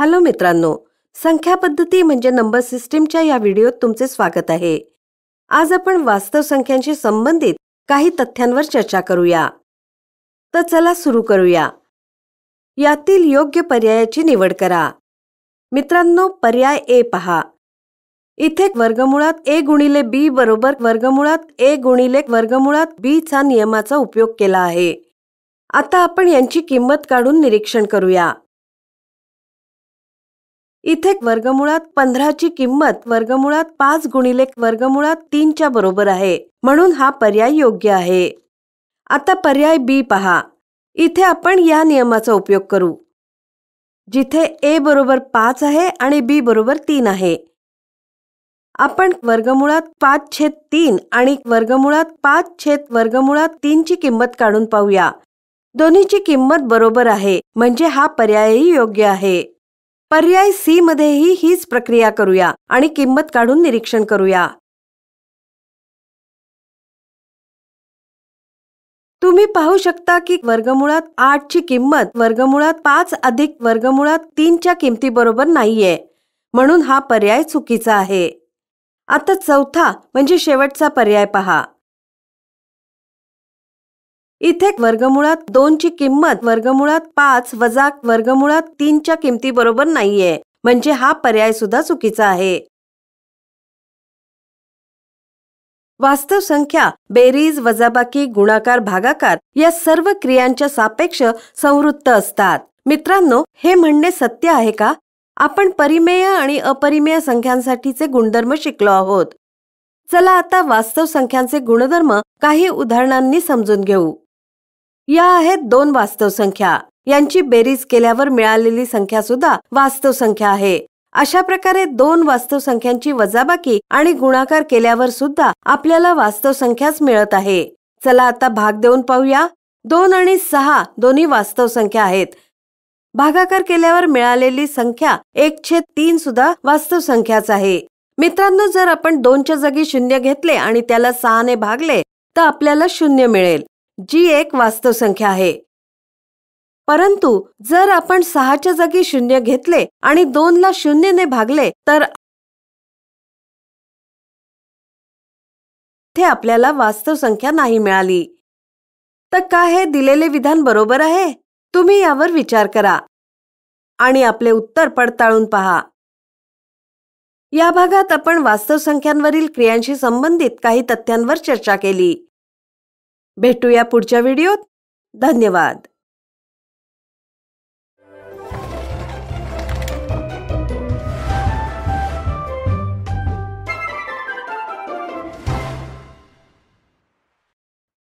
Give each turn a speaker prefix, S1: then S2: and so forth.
S1: hello मित्रांनो संख्या पद्धती म्हणजे नंबर सिस्टीमच्या या व्हिडिओत तुमचे स्वागत आहे आज आपण वास्तव संख्यांशी संबंधित काही तथ्यांवर चर्चा करूया तर चला सुरू करूया यातील योग्य पर्यायाची निवड करा मित्रांनो पर्याय ए पहा इथे वर्गमुळात ए गुणिले बी बरोबर वर्गमुळात ए गुणिले वर्गमुळात बी चा नियमाचा उपयोग केला आहे आता आपण यांची किंमत काढून निरीक्षण करूया इथे वर्गमुळात पंधराची किंमत वर्गमुळात पाच गुणिले वर्गमुळात तीनच्या बरोबर आहे म्हणून हा पर्याय योग्य आहे आता पर्याय बी पहा इथे आपण या नियमाचा उपयोग करू जिथे ए बरोबर पाच आहे आणि बी बरोबर तीन आहे आपण वर्गमुळात पाच छेद तीन आणि वर्गमुळात पाच छेद वर्गमुळात तीनची किंमत काढून पाहूया दोन्हीची किंमत बरोबर आहे म्हणजे हा पर्यायही योग्य
S2: आहे पर्याय सी मध्येही हीच प्रक्रिया करूया आणि किंमत काढून निरीक्षण करूया तुम्ही पाहू शकता की वर्गमुळात आठ ची किंमत वर्गमुळात पाच अधिक वर्गमुळात
S1: तीनच्या किमती बरोबर नाहीये म्हणून हा पर्याय चुकीचा आहे आता चौथा म्हणजे शेवटचा पर्याय पहा इथे वर्गमुळात ची किंमत वर्गमुळात पाच वजा वर्गमुळात तीनच्या किमती बरोबर नाहीये म्हणजे हा पर्याय सुद्धा चुकीचा आहे वास्तव संख्या बेरीज वजाबाकी गुणाकार भागाकार या सर्व क्रियांच्या सापेक्ष संवृत्त असतात मित्रांनो हे म्हणणे सत्य आहे का आपण परिमेय आणि अपरिमेय संख्यांसाठीचे गुणधर्म शिकलो आहोत चला आता वास्तव संख्यांचे गुणधर्म काही उदाहरणांनी समजून घेऊ या आहेत दोन वास्तव संख्या यांची बेरीज केल्यावर मिळालेली संख्या सुद्धा वास्तव संख्या आहे अशा प्रकारे दोन वास्तव संख्यांची वजाबाकी आणि गुणाकार केल्यावर सुद्धा आपल्याला वास्तव संख्याच मिळत आहे चला आता भाग देऊन पाहूया दोन आणि सहा दोन्ही वास्तव संख्या आहेत भागाकार केल्यावर मिळालेली संख्या एक छे तीन सुद्धा वास्तव संख्याच आहे मित्रांनो जर आपण दोनच्या जागी शून्य घेतले आणि त्याला सहाने भागले तर आपल्याला शून्य मिळेल जी एक वास्तव संख्या आहे परंतु जर आपण सहाच्या जागी
S2: शून्य घेतले आणि दोनला शून्यने भागले तर ते आपल्याला वास्तव संख्या नाही मिळाली तर का हे दिलेले विधान बरोबर आहे तुम्ही यावर विचार करा आणि
S1: आपले उत्तर पडताळून पहा या भागात आपण वास्तव संख्यांवरील
S2: क्रियांशी संबंधित काही तथ्यांवर चर्चा केली भेटूया पुढच्या व्हिडिओत धन्यवाद